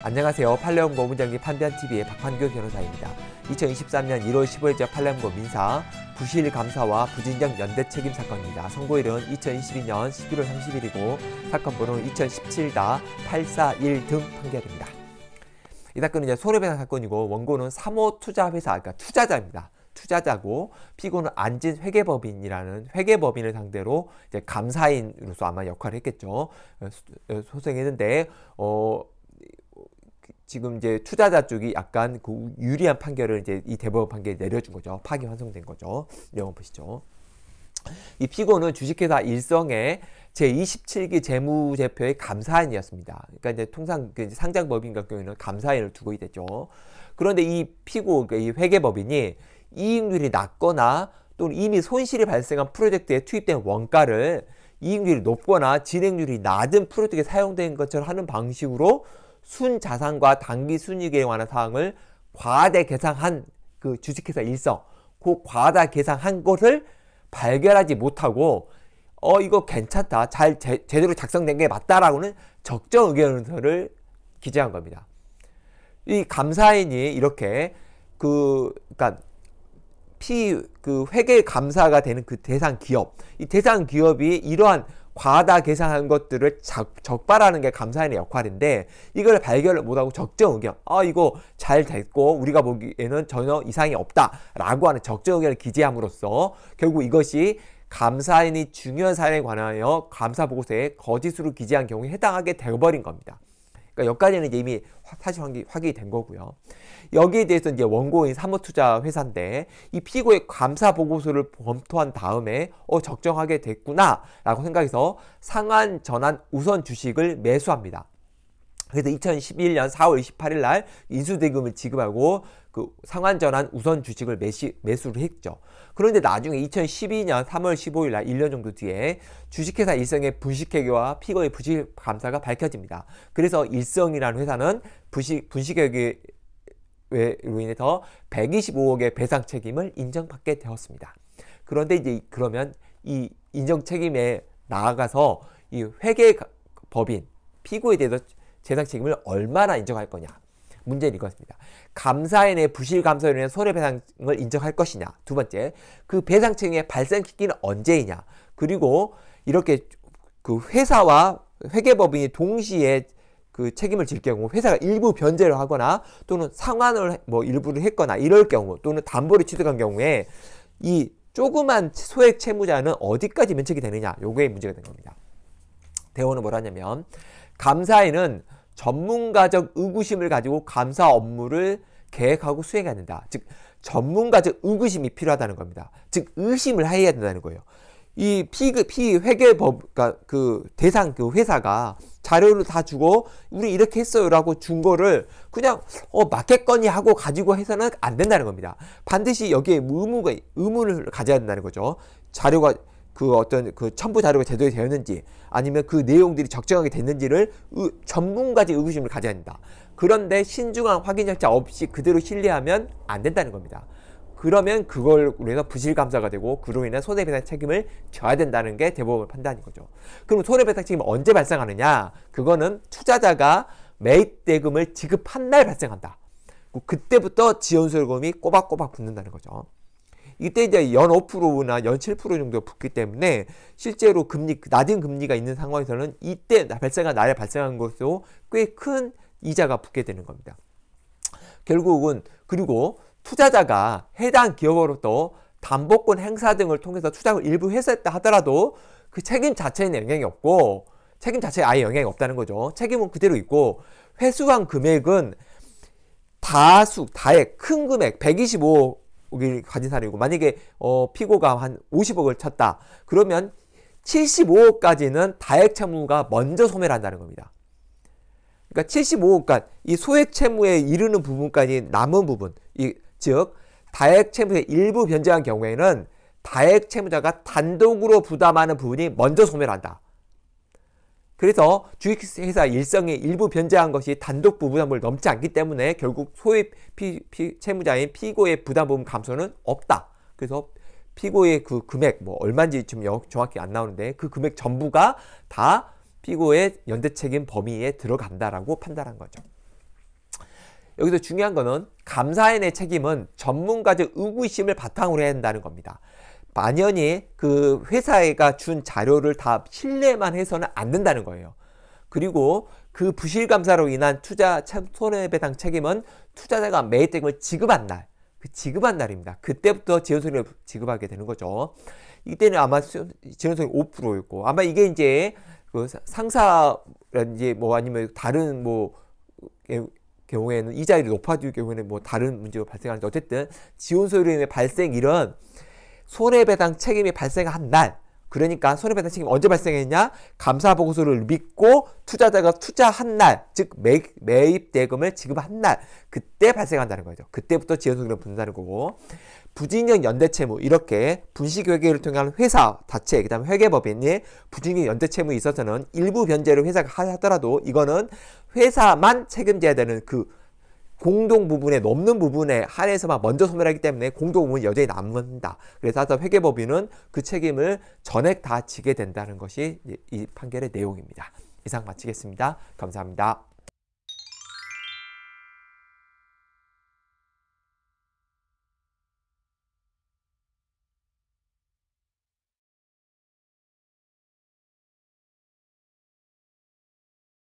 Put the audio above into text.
안녕하세요. 팔레온 고문장기 판변TV의 박환규 변호사입니다. 2023년 1월 15일자 팔레온고 민사 부실 감사와 부진정 연대 책임 사건입니다. 선고일은 2022년 11월 30일이고 사건 번호는 2017-841 등 판결입니다. 이 사건은 소래배상 사건이고 원고는 3호 투자회사, 그러니까 투자자입니다. 투자자고 피고는 안진 회계법인이라는 회계법인을 상대로 이제 감사인으로서 아마 역할을 했겠죠. 어, 어, 소송했는데 어 지금 이제 투자자 쪽이 약간 그 유리한 판결을 이제 이 대법원 판결에 내려준 거죠. 파기 환송된 거죠. 영업 보시죠. 이 피고는 주식회사 일성의 제27기 재무제표의 감사인이었습니다. 그러니까 이제 통상 그 상장법인 같은 경우에는 감사인을 두고 있댔죠. 그런데 이 피고, 그러니까 이 회계법인이 이익률이 낮거나 또는 이미 손실이 발생한 프로젝트에 투입된 원가를 이익률이 높거나 진행률이 낮은 프로젝트에 사용된 것처럼 하는 방식으로 순자산과 당기 순이익에 관한 사항을 과대 계상한 그 주식회사 일성 그 과다 계상한 것을 발견하지 못하고 어 이거 괜찮다 잘 제, 대로 작성된 게 맞다라고는 적정 의견서를 기재한 겁니다. 이 감사인이 이렇게 그 그러니까 피그 회계 감사가 되는 그 대상 기업 이 대상 기업이 이러한 과다 계산한 것들을 적발하는 게 감사인의 역할인데 이걸 발견을 못하고 적정 의견 아 이거 잘 됐고 우리가 보기에는 전혀 이상이 없다 라고 하는 적정 의견을 기재함으로써 결국 이것이 감사인이 중요한 사안에 관하여 감사 보고서에 거짓으로 기재한 경우에 해당하게 되어버린 겁니다. 그러니까 여기까지는 이제 이미 사실 확인이 된 거고요. 여기에 대해서 이제 원고인 사모투자 회사인데 이 피고의 감사 보고서를 검토한 다음에 어 적정하게 됐구나라고 생각해서 상한 전환 우선 주식을 매수합니다. 그래서 2011년 4월 28일 날 인수대금을 지급하고 그 상환 전환 우선 주식을 매시, 매수를 했죠. 그런데 나중에 2012년 3월 15일 날 1년 정도 뒤에 주식회사 일성의 분식회계와 피거의 부실 감사가 밝혀집니다. 그래서 일성이라는 회사는 부식, 분식회계 로 인해서 125억의 배상 책임을 인정받게 되었습니다. 그런데 이제 그러면 이 인정 책임에 나아가서 이 회계 법인 피고에 대해서 재산 책임을 얼마나 인정할 거냐. 문제는 이것입니다. 감사인의 부실 감사로 인한 손해배상을 인정할 것이냐. 두 번째, 그 배상 책임의 발생 기기는 언제이냐. 그리고 이렇게 그 회사와 회계법인이 동시에 그 책임을 질 경우 회사가 일부 변제를 하거나 또는 상환을 뭐 일부를 했거나 이럴 경우 또는 담보를 취득한 경우에 이 조그만 소액 채무자는 어디까지 면책이 되느냐 요게 문제가 된 겁니다. 대원은 뭐라냐면 감사에는 전문가적 의구심을 가지고 감사 업무를 계획하고 수행해야 된다. 즉 전문가적 의구심이 필요하다는 겁니다. 즉 의심을 해야 된다는 거예요. 이 피, 그, 피 회계법, 그러니까 그 대상 그 회사가 자료를 다 주고 우리 이렇게 했어요라고 준 거를 그냥 어 맞겠거니 하고 가지고 해서는 안 된다는 겁니다. 반드시 여기에 의무가 의무를 가져야 된다는 거죠. 자료가 그 어떤 그 첨부 자료가 제대로 되었는지 아니면 그 내용들이 적정하게 됐는지를 의, 전문가지 의구심을 가져야 한다. 그런데 신중한 확인 절차 없이 그대로 신뢰하면 안 된다는 겁니다. 그러면 그걸 우리가 부실감사가 되고 그로 인한 손해배상 책임을 져야 된다는 게 대법원 판단인 거죠. 그럼 손해배상 책임 언제 발생하느냐? 그거는 투자자가 매입 대금을 지급한 날 발생한다. 그때부터 지연요금이 꼬박꼬박 붙는다는 거죠. 이때 이제 연 5%나 연 7% 정도 붙기 때문에 실제로 금리 낮은 금리가 있는 상황에서는 이때 발생한 날에 발생한 것으로 꽤 큰 이자가 붙게 되는 겁니다. 결국은 그리고 투자자가 해당 기업으로부터 담보권 행사 등을 통해서 투자금 일부 회수했다 하더라도 그 책임 자체에는 영향이 없고 책임 자체에 아예 영향이 없다는 거죠. 책임은 그대로 있고 회수한 금액은 다수, 다액, 큰 금액, 125 우리 가진 사람이고 만약에 어, 피고가 한 50억을 쳤다. 그러면 75억까지는 다액 채무가 먼저 소멸 한다는 겁니다. 그러니까 75억간 이 소액 채무에 이르는 부분까지 남은 부분, 이, 즉 다액 채무의 일부 변제한 경우에는 다액 채무자가 단독으로 부담하는 부분이 먼저 소멸한다. 그래서 주식회사 일성의 일부 변제한 것이 단독 부담을 부 넘지 않기 때문에 결국 소액 피, 피, 채무자인 피고의 부담부분 감소는 없다. 그래서 피고의 그 금액 뭐 얼마인지 지금 정확히 안 나오는데 그 금액 전부가 다 피고의 연대 책임 범위에 들어간다라고 판단한 거죠. 여기서 중요한 거는 감사인의 책임은 전문가적 의구심을 바탕으로 해야 한다는 겁니다. 만연히 그 회사가 준 자료를 다 신뢰만 해서는 안 된다는 거예요. 그리고 그 부실 감사로 인한 투자 손해배상 책임은 투자자가 매입액을 지급한 날, 그 지급한 날입니다. 그때부터 재원손를 지급하게 되는 거죠. 이때는 아마 재원손해 5%였고 아마 이게 이제 그 상사라든지 뭐 아니면 다른 뭐 경우에는 이자율이 높아질 경우에는 뭐 다른 문제가 발생하는데 어쨌든 지원소유의 발생일은 손해배상 책임이 발생한 날 그러니까 손해배상 책임 언제 발생했냐? 감사 보고서를 믿고 투자자가 투자한 날, 즉 매, 매입 대금을 지급한 날, 그때 발생한다는 거죠. 그때부터 지연속으로 분다는 거고 부진형 연대채무 이렇게 분식회계를 통한 회사 자체, 그다음에 회계법인이 예, 부진형 연대채무에 있어서는 일부 변제를 회사가 하더라도 이거는 회사만 책임져야 되는 그 공동 부분에 넘는 부분에 한해서만 먼저 소멸하기 때문에 공동 부분은 여전히 남는다. 그래서 회계법인은 그 책임을 전액 다 지게 된다는 것이 이 판결의 내용입니다. 이상 마치겠습니다. 감사합니다.